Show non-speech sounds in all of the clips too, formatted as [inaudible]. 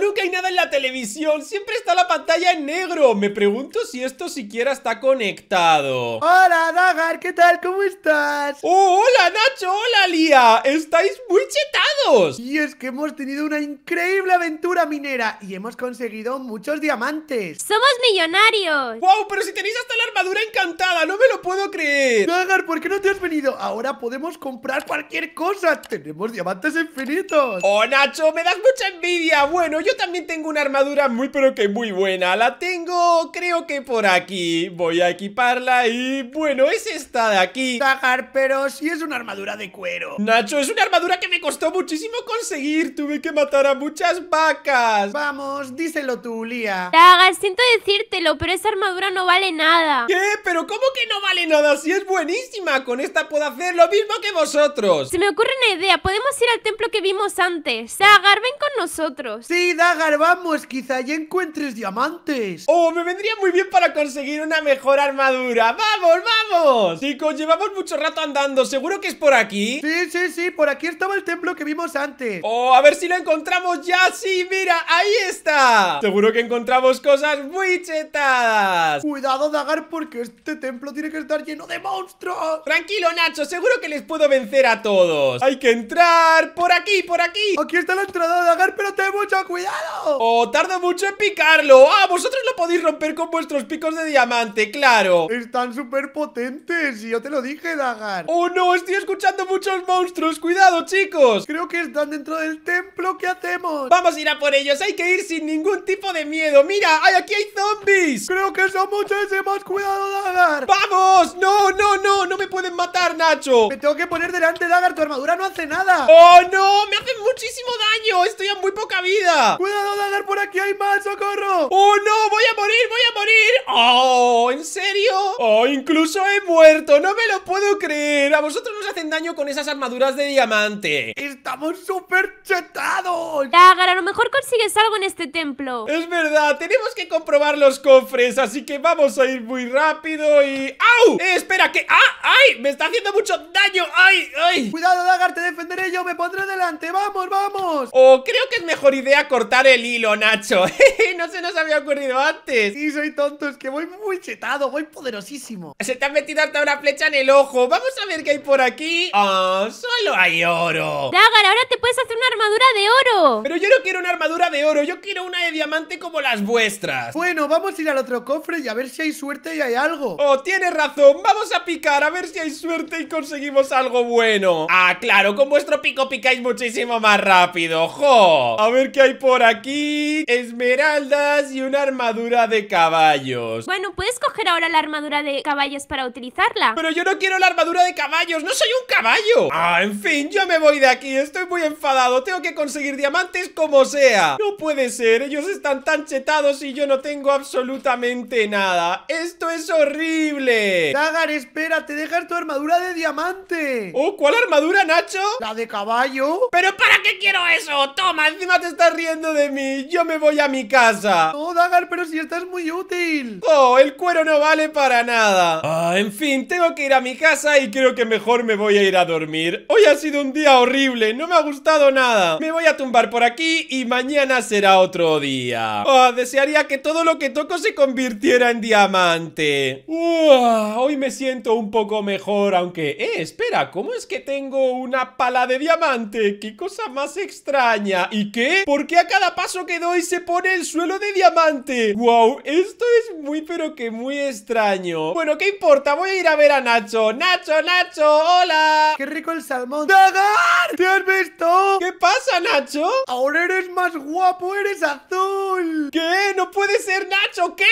nunca hay nada en la televisión! ¡Siempre está la pantalla en negro! Me pregunto si esto siquiera está conectado. ¡Hola, Dagar! ¿Qué tal? ¿Cómo estás? ¡Oh, hola, Nacho! ¡Hola, Lía! ¡Estáis muy chetados! Y es que hemos tenido una increíble aventura minera y hemos conseguido muchos diamantes. ¡Somos millonarios! ¡Wow! ¡Pero si tenéis hasta la armadura encantada! ¡No me lo puedo creer! Dagar, ¿por qué no te has venido? Ahora podemos comprar cualquier cosa. ¡Tenemos diamantes infinitos! ¡Oh, Nacho! ¡Me das mucha envidia! ¡Bueno! bueno, yo también tengo una armadura muy pero que muy buena. La tengo, creo que por aquí. Voy a equiparla y, bueno, es esta de aquí. Sagar, pero si es una armadura de cuero. Nacho, es una armadura que me costó muchísimo conseguir. Tuve que matar a muchas vacas. Vamos, díselo tú, Lía. Sagar, siento decírtelo, pero esa armadura no vale nada. ¿Qué? ¿Pero cómo que no vale nada? Si es buenísima. Con esta puedo hacer lo mismo que vosotros. Se me ocurre una idea. Podemos ir al templo que vimos antes. Sagar, ven con nosotros. Sí dagar vamos, quizá ya encuentres diamantes. Oh, me vendría muy bien para conseguir una mejor armadura. ¡Vamos, vamos! Chicos, llevamos mucho rato andando. ¿Seguro que es por aquí? Sí, sí, sí, por aquí estaba el templo que vimos antes. Oh, a ver si lo encontramos ya. Sí, mira, ahí está. Seguro que encontramos cosas muy chetadas. Cuidado, dagar, porque este templo tiene que estar lleno de monstruos. Tranquilo, Nacho, seguro que les puedo vencer a todos. Hay que entrar por aquí, por aquí. Aquí está la entrada, dagar, pero tengo mucho cuidado Oh, tarda mucho en picarlo Ah, vosotros lo podéis romper con vuestros picos de diamante, claro Están súper potentes y yo te lo dije, Dagar Oh no, estoy escuchando muchos monstruos Cuidado, chicos Creo que están dentro del templo, ¿qué hacemos? Vamos a ir a por ellos, hay que ir sin ningún tipo de miedo Mira, ay, aquí hay zombies Creo que son muchísimos, cuidado, Dagar ¡Vamos! No, no, no, no me pueden matar, Nacho Me tengo que poner delante, Dagar, tu armadura no hace nada Oh no, me hacen muchísimo daño, estoy a muy poca vida ¡Cuidado Dagar, por aquí! ¡Hay más! ¡Socorro! ¡Oh, no! ¡Voy a morir! ¡Voy a morir! ¡Oh! ¿En serio? ¡Oh, incluso he muerto! ¡No me lo puedo creer! ¡A vosotros nos hacen daño con esas armaduras de diamante! ¡Estamos súper chetados! Dagar, a lo mejor consigues algo en este templo. Es verdad, tenemos que comprobar los cofres, así que vamos a ir muy rápido y... ¡Au! Eh, espera, que... ¡Ah! ¡Ay! ¡Me está haciendo mucho daño! ¡Ay! ¡Ay! Cuidado, Dagar, te defenderé yo, me pondré adelante. ¡Vamos, vamos! oh, creo que es mejor idea cortar el hilo, Nacho. [laughs] no se nos había ocurrido antes. Sí, soy tonto, es que voy muy chetado, voy poderosísimo. Se te ha metido hasta una flecha en el ojo. Vamos a ver qué hay por aquí. Oh, solo hay oro. Dagar, ahora te puedes hacer una armadura de oro. Pero yo no quiero una armadura de oro, yo quiero una de diamante como las vuestras. Bueno, vamos a ir al otro cofre y a ver si hay suerte y hay algo. Oh, tienes razón. Vamos a picar, a ver si hay suerte y conseguimos algo bueno. Ah, claro, con vuestro pico picáis muchísimo más rápido. ¡Jo! A ver qué hay por aquí? Esmeraldas y una armadura de caballos. Bueno, puedes coger ahora la armadura de caballos para utilizarla. Pero yo no quiero la armadura de caballos, no soy un caballo. Ah, en fin, yo me voy de aquí, estoy muy enfadado. Tengo que conseguir diamantes como sea. No puede ser, ellos están tan chetados y yo no tengo absolutamente nada. Esto es horrible. Dagar, espera, te dejas tu armadura de diamante. Oh, ¿cuál armadura, Nacho? La de caballo. ¿Pero para qué quiero eso? Toma, encima te estás riendo de mí. Yo me voy a mi casa. Oh, Dagar, pero si estás muy útil. Oh, el cuero no vale para nada. Ah, en fin, tengo que ir a mi casa y creo que mejor me voy a ir a dormir. Hoy ha sido un día horrible, no me ha gustado nada. Me voy a tumbar por aquí y mañana será otro día. Oh, desearía que todo lo que toco se convirtiera en diamante. Uah, hoy me siento un poco mejor, aunque... Eh, espera, ¿cómo es que tengo una pala de diamante? ¡Qué cosa más extraña! ¿Y qué? ¿Por qué a cada paso que doy se pone el suelo de diamante Wow, esto es muy pero que muy extraño Bueno, ¿qué importa? Voy a ir a ver a Nacho ¡Nacho, Nacho! ¡Hola! ¡Qué rico el salmón! ¡Dagar! ¿Te has visto? ¿Qué pasa, Nacho? Ahora eres más guapo, eres azul ¿Qué? ¡No puede ser, Nacho! ¿Qué?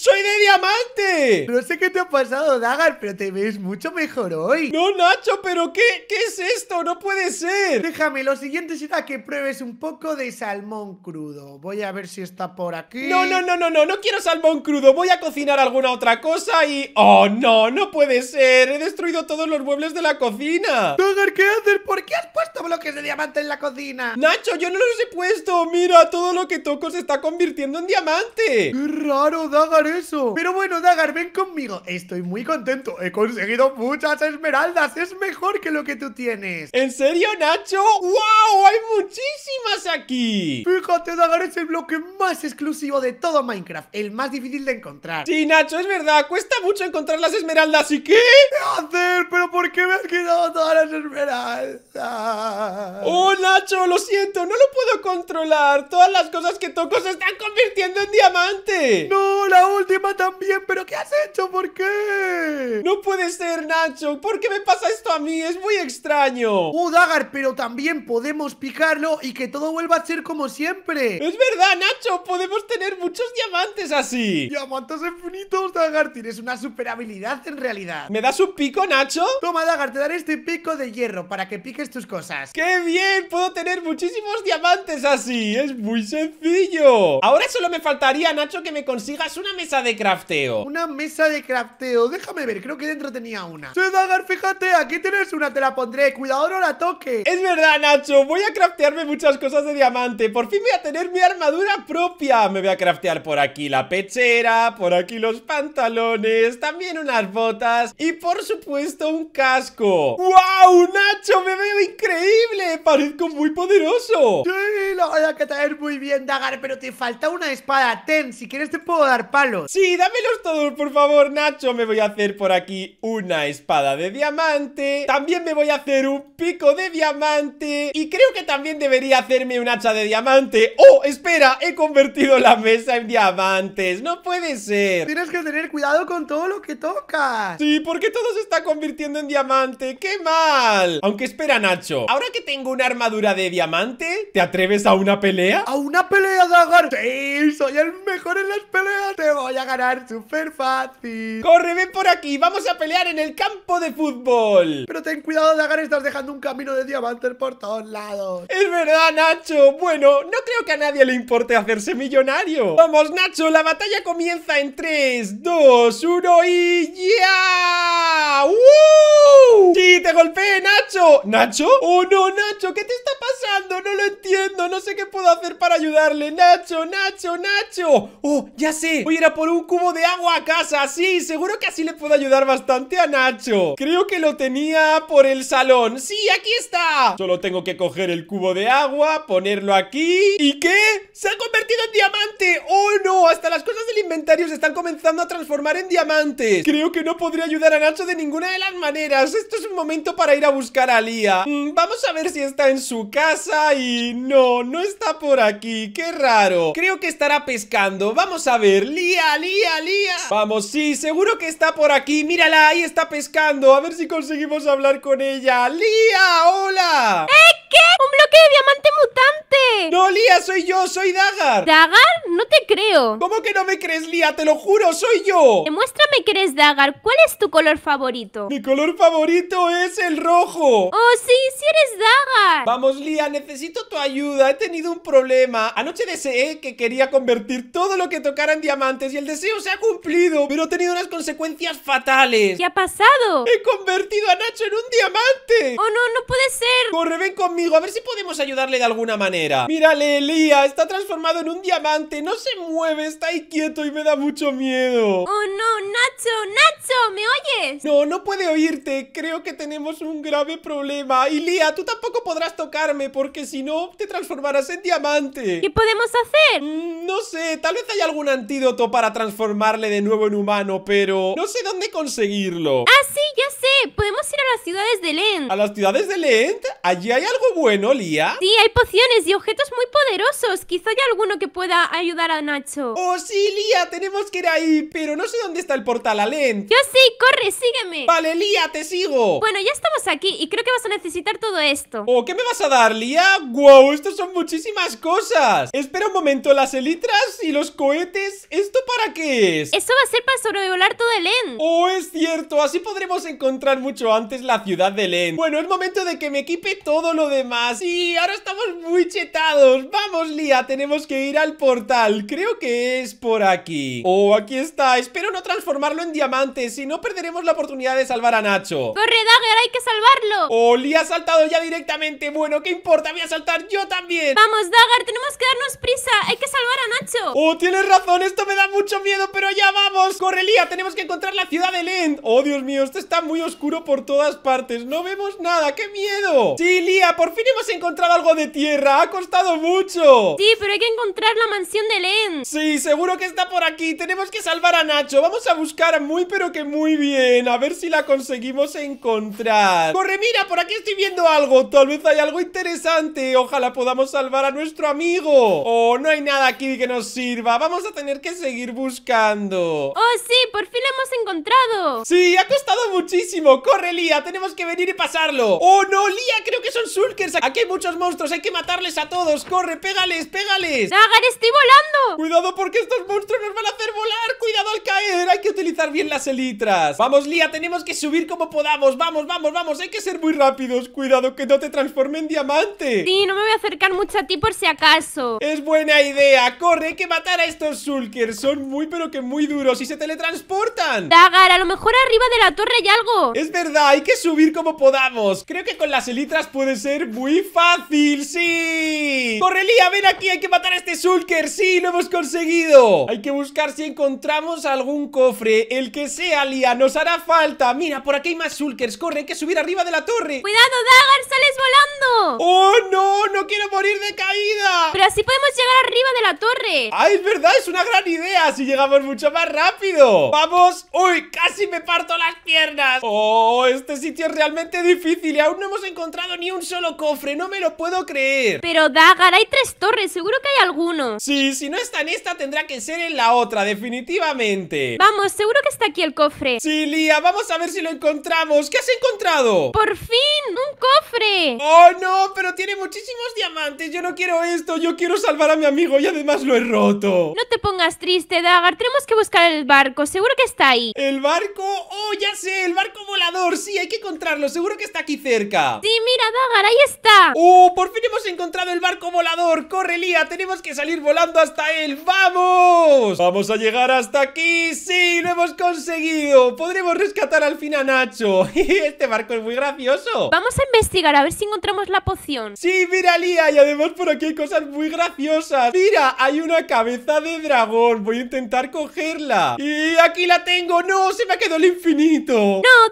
¡Soy de diamante! No sé qué te ha pasado, Dagar, pero te ves mucho mejor hoy No, Nacho, pero ¿qué? ¿Qué es esto? ¡No puede ser! Déjame, lo siguiente será que pruebes un poco de salmón salmón crudo. Voy a ver si está por aquí. No, no, no, no, no, no quiero salmón crudo. Voy a cocinar alguna otra cosa y... ¡Oh, no! ¡No puede ser! ¡He destruido todos los muebles de la cocina! Dagar, ¿qué haces? ¿Por qué has puesto bloques de diamante en la cocina? ¡Nacho, yo no los he puesto! ¡Mira, todo lo que toco se está convirtiendo en diamante! ¡Qué raro, Dagar, eso! Pero bueno, Dagar, ven conmigo. Estoy muy contento. He conseguido muchas esmeraldas. Es mejor que lo que tú tienes. ¿En serio, Nacho? ¡Wow! ¡Hay muchísimas aquí! Fíjate, Dagar es el bloque más exclusivo de todo Minecraft, el más difícil de encontrar. Sí, Nacho, es verdad, cuesta mucho encontrar las esmeraldas, ¿y qué? ¿Qué hacer? ¿Pero por qué me has quitado todas las esmeraldas? Oh, Nacho, lo siento, no lo puedo controlar. Todas las cosas que toco se están convirtiendo en diamante. No, la última también, pero ¿qué has hecho? ¿Por qué? No puede ser, Nacho, ¿por qué me pasa esto a mí? Es muy extraño. Oh, Dagar, pero también podemos picarlo y que todo vuelva a ser como siempre. Es verdad, Nacho, podemos tener muchos diamantes así. Diamantes infinitos, Dagar. Tienes una super habilidad en realidad. ¿Me das un pico, Nacho? Toma, Dagar, te daré este pico de hierro para que piques tus cosas. ¡Qué bien! Puedo tener muchísimos diamantes así. Es muy sencillo. Ahora solo me faltaría, Nacho, que me consigas una mesa de crafteo. Una mesa de crafteo. Déjame ver, creo que dentro tenía una. Sí, Dagar, fíjate, aquí tienes una, te la pondré. Cuidado, no la toques. Es verdad, Nacho. Voy a craftearme muchas cosas de diamante por fin voy a tener mi armadura propia. Me voy a craftear por aquí la pechera, por aquí los pantalones, también unas botas y por supuesto un casco. ¡Wow, Nacho! ¡Me veo increíble! ¡Parezco muy poderoso! ¡Sí! lo voy a traer muy bien, Dagar, pero te falta una espada. Ten, si quieres te puedo dar palos. Sí, dámelos todos, por favor, Nacho. Me voy a hacer por aquí una espada de diamante. También me voy a hacer un pico de diamante. Y creo que también debería hacerme un hacha de diamante. ¡Oh, espera! He convertido la mesa en diamantes. No puede ser. Tienes que tener cuidado con todo lo que tocas. Sí, porque todo se está convirtiendo en diamante. ¡Qué mal! Aunque espera, Nacho. Ahora que tengo una armadura de diamante, ¿te atreves a una pelea? ¡A una pelea, Dagar! ¡Sí! ¡Soy el mejor en las peleas! ¡Te voy a ganar súper fácil! ¡Corre, ven por aquí! ¡Vamos a pelear en el campo de fútbol! Pero ten cuidado, Dagar, estás dejando un camino de diamantes por todos lados. ¡Es verdad, Nacho! Bueno, no creo que a nadie le importe hacerse millonario. ¡Vamos, Nacho! ¡La batalla comienza en 3, 2, 1 y ya! ¡Uh! ¡Sí, te golpeé, Nacho! ¿Nacho? ¡Oh, no, Nacho! ¿Qué te está pasando? ¡No lo entiendo! no sé qué puedo hacer para ayudarle ¡Nacho, Nacho, Nacho! ¡Oh, ya sé! Voy a ir a por un cubo de agua a casa ¡Sí! Seguro que así le puedo ayudar bastante a Nacho Creo que lo tenía por el salón ¡Sí, aquí está! Solo tengo que coger el cubo de agua Ponerlo aquí ¿Y qué? ¡Se ha convertido en diamante! ¡Oh, no! Hasta las cosas del inventario se están comenzando a transformar en diamantes Creo que no podría ayudar a Nacho de ninguna de las maneras Esto es un momento para ir a buscar a Lía mm, Vamos a ver si está en su casa y... No, no, está por aquí, qué raro Creo que estará pescando, vamos a ver Lía, Lía, Lía Vamos, sí, seguro que está por aquí Mírala, ahí está pescando, a ver si conseguimos hablar con ella Lía, hola ¡Eh! ¿Qué? ¡Un bloque de diamante mutante! ¡No, Lía, soy yo! ¡Soy Dagar! ¿Dagar? No te creo. ¿Cómo que no me crees, Lía? ¡Te lo juro! ¡Soy yo! Demuéstrame que eres Dagar. ¿Cuál es tu color favorito? Mi color favorito es el rojo. ¡Oh, sí! ¡Sí eres Dagar! Vamos, Lía, necesito tu ayuda. He tenido un problema. Anoche deseé que quería convertir todo lo que tocara en diamantes y el deseo se ha cumplido, pero he tenido unas consecuencias fatales. ¿Qué ha pasado? He convertido a Nacho en un diamante. ¡Oh, no! ¡No puede ser! ¡Corre, ven conmigo! a ver si podemos ayudarle de alguna manera Mírale, Lía, está transformado en un diamante No se mueve, está ahí quieto y me da mucho miedo Oh no, Nacho, Nacho, ¿me oyes? No, no puede oírte, creo que tenemos un grave problema Y Lía, tú tampoco podrás tocarme porque si no te transformarás en diamante ¿Qué podemos hacer? Mm, no sé, tal vez haya algún antídoto para transformarle de nuevo en humano, pero no sé dónde conseguirlo Ah, sí, ya sé, podemos ir a las ciudades de Lent ¿A las ciudades de Lent? ¿Allí hay algo bueno, Lía? Sí, hay pociones y objetos muy poderosos. Quizá haya alguno que pueda ayudar a Nacho. ¡Oh, sí, Lía! Tenemos que ir ahí, pero no sé dónde está el portal, a Len. Yo sí, corre, sígueme. Vale, Lía, te sigo. Bueno, ya estamos aquí y creo que vas a necesitar todo esto. ¿O oh, qué me vas a dar, Lía? ¡Wow! Estos son muchísimas cosas. Espera un momento, las elitras y los cohetes. ¿Esto para qué es? Eso va a ser para sobrevolar todo el ¡Oh, es cierto! Así podremos encontrar mucho antes la ciudad de Len. Bueno, es momento de que me equipe todo lo de más. Y ahora estamos muy chetados. Vamos, Lía, tenemos que ir al portal. Creo que es por aquí. Oh, aquí está. Espero no transformarlo en diamante. Si no, perderemos la oportunidad de salvar a Nacho. ¡Corre, Dagger! ¡Hay que salvarlo! Oh, Lía ha saltado ya directamente. Bueno, ¿qué importa? Voy a saltar yo también. Vamos, Dagger, tenemos que darnos prisa. Hay que salvar a Nacho. Oh, tienes razón. Esto me da mucho miedo, pero ya vamos. Corre, Lía, tenemos que encontrar la ciudad de Lend. Oh, Dios mío, esto está muy oscuro por todas partes. No vemos nada. ¡Qué miedo! Sí, Lía, por por fin hemos encontrado algo de tierra. Ha costado mucho. Sí, pero hay que encontrar la mansión de Len. Sí, seguro que está por aquí. Tenemos que salvar a Nacho. Vamos a buscar muy, pero que muy bien. A ver si la conseguimos encontrar. Corre, mira, por aquí estoy viendo algo. Tal vez hay algo interesante. Ojalá podamos salvar a nuestro amigo. Oh, no hay nada aquí que nos sirva. Vamos a tener que seguir buscando. Oh, sí, por fin lo hemos encontrado. Sí, ha costado muchísimo. Corre, Lía. Tenemos que venir y pasarlo. Oh, no, Lía. Creo que son sur Aquí hay muchos monstruos, hay que matarles a todos. Corre, pégales, pégales. Dagar, estoy volando. Cuidado porque estos monstruos nos van a hacer volar. Cuidado al caer. Hay que utilizar bien las elitras. Vamos, Lía, tenemos que subir como podamos. Vamos, vamos, vamos. Hay que ser muy rápidos. Cuidado que no te transforme en diamante. Sí, no me voy a acercar mucho a ti por si acaso. Es buena idea. Corre, hay que matar a estos shulkers Son muy, pero que muy duros y se teletransportan. Dagar, a lo mejor arriba de la torre hay algo. Es verdad, hay que subir como podamos. Creo que con las elitras puede ser muy fácil, ¡sí! Lía, ven aquí! ¡Hay que matar a este Sulker! ¡Sí, lo hemos conseguido! Hay que buscar si encontramos algún cofre El que sea, Lía, nos hará falta Mira, por aquí hay más Sulkers, corre, hay que subir arriba de la torre ¡Cuidado, Dagar, sales volando! ¡Oh, no! ¡No quiero morir de caída! Pero así podemos llegar arriba de la torre ¡Ah, es verdad! ¡Es una gran idea! Si llegamos mucho más rápido ¡Vamos! ¡Uy! ¡Casi me parto las piernas! ¡Oh! Este sitio es realmente difícil y aún no hemos encontrado ni un solo cofre, no me lo puedo creer Pero Dagar, hay tres torres, seguro que hay alguno Sí, si no está en esta tendrá que ser en la otra, definitivamente Vamos, seguro que está aquí el cofre Sí, Lía, vamos a ver si lo encontramos ¿Qué has encontrado? ¡Por fin! ¡Un cofre! ¡Oh, no! Pero tiene muchísimos diamantes Yo no quiero esto, yo quiero salvar a mi amigo Y además lo he roto No te pongas triste, Dagar, tenemos que buscar el barco Seguro que está ahí ¿El barco? ¡Oh, ya sé! ¡El barco volador! Sí, hay que encontrarlo, seguro que está aquí cerca Sí, mira, Dagar, hay está! ¡Uh! ¡Por fin hemos encontrado el barco volador! ¡Corre, Lía! ¡Tenemos que salir volando hasta él! ¡Vamos! ¡Vamos a llegar hasta aquí! ¡Sí! ¡Lo hemos conseguido! ¡Podremos rescatar al fin a Nacho! [laughs] ¡Este barco es muy gracioso! Vamos a investigar a ver si encontramos la poción. ¡Sí! ¡Mira, Lía! Y además por aquí hay cosas muy graciosas. ¡Mira! Hay una cabeza de dragón. Voy a intentar cogerla. ¡Y aquí la tengo! ¡No! ¡Se me ha quedado el infinito! No,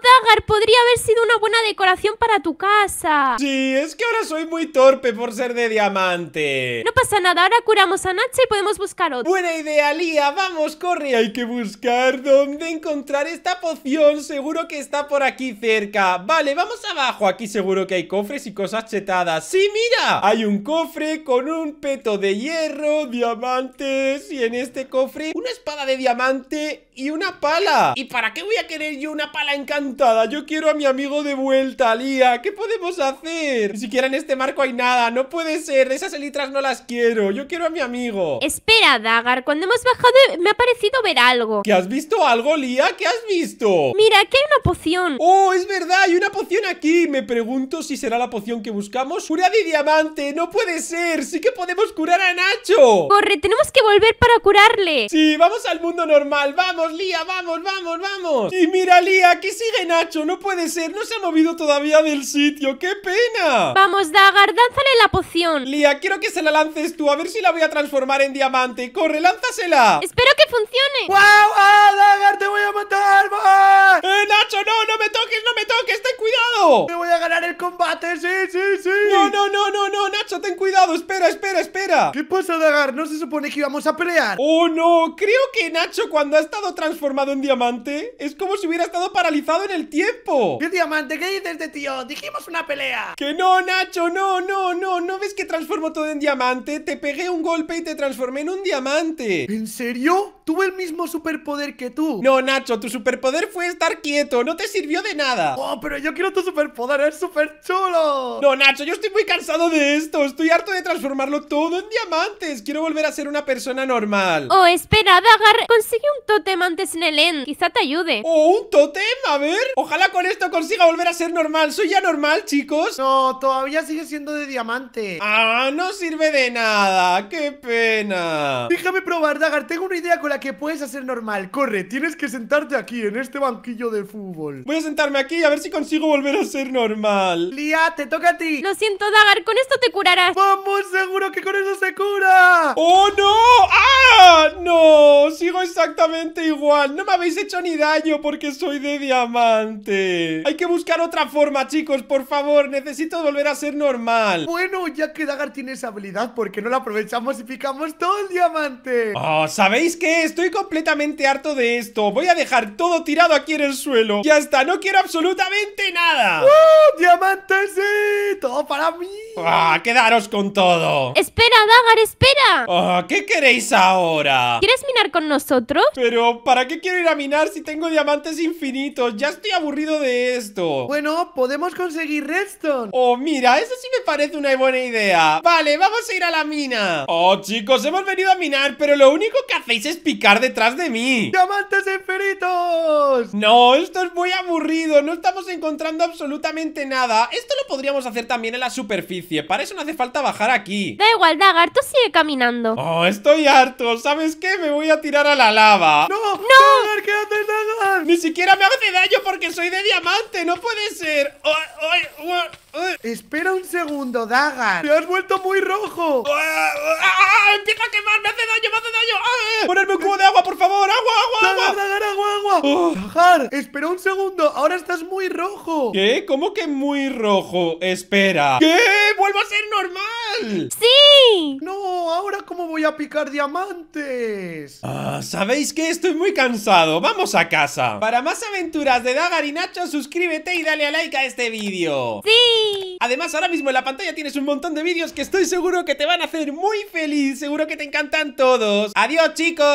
Dagar, podría haber sido una buena decoración para tu casa. Sí, es que ahora soy muy torpe por ser de diamante. No pasa nada, ahora curamos a Nacho y podemos buscar otro. Buena idea, Lía. Vamos, corre. Hay que buscar dónde encontrar esta poción. Seguro que está por aquí cerca. Vale, vamos abajo. Aquí seguro que hay cofres y cosas chetadas. ¡Sí, mira! Hay un cofre con un peto de hierro, diamantes y en este cofre una espada de diamante y una pala. ¿Y para qué voy a querer yo una pala encantada? Yo quiero a mi amigo de vuelta, Lía. ¿Qué podemos hacer? Ni siquiera en este marco hay nada. No puede ser. esas elitras no las quiero. Yo quiero a mi amigo. Espera, Dagar. Cuando hemos bajado me ha parecido ver algo. ¿Qué has visto algo, Lía? ¿Qué has visto? Mira, aquí hay una poción. ¡Oh, es verdad! Hay una poción aquí. Me pregunto si será la poción que buscamos. ¡Cura de diamante! ¡No puede ser! ¡Sí que podemos curar a Nacho! Corre, tenemos que volver para curarle. Sí, vamos al mundo normal. ¡Vamos! Lía! ¡Vamos, vamos, vamos! Y mira, Lía, aquí sigue Nacho. No puede ser. No se ha movido todavía del sitio. ¡Qué pena! Vamos, Dagar, dánzale la poción. Lía, quiero que se la lances tú. A ver si la voy a transformar en diamante. ¡Corre, lánzasela! Espero que funcione. ¡Wow! ¡Ah, Dagar, te voy a matar! ¡Eh, Nacho, no! ¡No me toques, no me toques! ¡Ten cuidado! ¡Me voy a ganar el combate! ¡Sí, sí, sí! No, no, no, no, no, Nacho, ten cuidado. Espera, espera, espera. ¿Qué pasa, Dagar? ¿No se supone que íbamos a pelear? ¡Oh, no! Creo que Nacho, cuando ha estado transformado en diamante? Es como si hubiera estado paralizado en el tiempo. ¿Qué diamante? ¿Qué dices de tío? Oh? Dijimos una pelea. Que no, Nacho, no, no, no. ¿No ves que transformo todo en diamante? Te pegué un golpe y te transformé en un diamante. ¿En serio? Tuve el mismo superpoder que tú. No, Nacho, tu superpoder fue estar quieto, no te sirvió de nada. Oh, pero yo quiero tu superpoder, es súper chulo. No, Nacho, yo estoy muy cansado de esto, estoy harto de transformarlo todo en diamantes, quiero volver a ser una persona normal. Oh, espera, Dagar, consigue un totem antes en el end, quizá te ayude. Oh, un totem, a ver. Ojalá con esto consiga volver a ser normal, soy ya normal, chicos. No, todavía sigue siendo de diamante. Ah, no sirve de nada, qué pena. Déjame probar, Dagar, tengo una idea con la que puedes hacer normal Corre, tienes que sentarte aquí en este banquillo de fútbol Voy a sentarme aquí a ver si consigo volver a ser normal Lía, te toca a ti Lo siento, Dagar, con esto te curarás ¡Vamos, seguro que con eso se cura! ¡Oh, no! ¡Ah! ¡No! Sigo exactamente igual No me habéis hecho ni daño porque soy de diamante Hay que buscar otra forma, chicos, por favor Necesito volver a ser normal Bueno, ya que Dagar tiene esa habilidad, ¿por qué no la aprovechamos y picamos todo el diamante? ¡Oh, ¿sabéis qué? estoy completamente harto de esto Voy a dejar todo tirado aquí en el suelo Ya está, no quiero absolutamente nada ¡Uh! ¡Diamantes! Sí! ¡Todo para mí! ¡Ah! ¡Quedaros con todo! ¡Espera, Dagar! ¡Espera! Ah, ¿Qué queréis ahora? ¿Quieres minar con nosotros? Pero, ¿para qué quiero ir a minar si tengo diamantes infinitos? Ya estoy aburrido de esto Bueno, podemos conseguir redstone Oh, mira, eso sí me parece una buena idea Vale, vamos a ir a la mina Oh, chicos, hemos venido a minar Pero lo único que hacéis es detrás de mí ¡Diamantes enferitos! No, esto es muy aburrido No estamos encontrando absolutamente nada Esto lo podríamos hacer también en la superficie Para eso no hace falta bajar aquí Da igual, Dagar, tú sigue caminando Oh, estoy harto ¿Sabes qué? Me voy a tirar a la lava ¡No! ¡No! quédate, Dagar! Ni siquiera me hace daño porque soy de diamante No puede ser ¡Ay, Espera un segundo, Dagar. ¡Te has vuelto muy rojo! Ah, ah, ah, ¡Empieza a quemar! ¡Me hace daño! ¡Me hace daño! Eh. ¡Ponerme un cubo de agua, por favor! ¡Agua, agua, agua! Dagar, Oh. ¡Espera un segundo! ¡Ahora estás muy rojo! ¿Qué? ¿Cómo que muy rojo? ¡Espera! ¿Qué? ¡Vuelvo a ser normal! ¡Sí! ¡No! ¿Ahora cómo voy a picar diamantes? Ah, ¿sabéis qué? Estoy muy cansado. ¡Vamos a casa! Para más aventuras de Dagar y Nacho, suscríbete y dale a like a este vídeo. ¡Sí! Además, ahora mismo en la pantalla tienes un montón de vídeos que estoy seguro que te van a hacer muy feliz. Seguro que te encantan todos. ¡Adiós, chicos!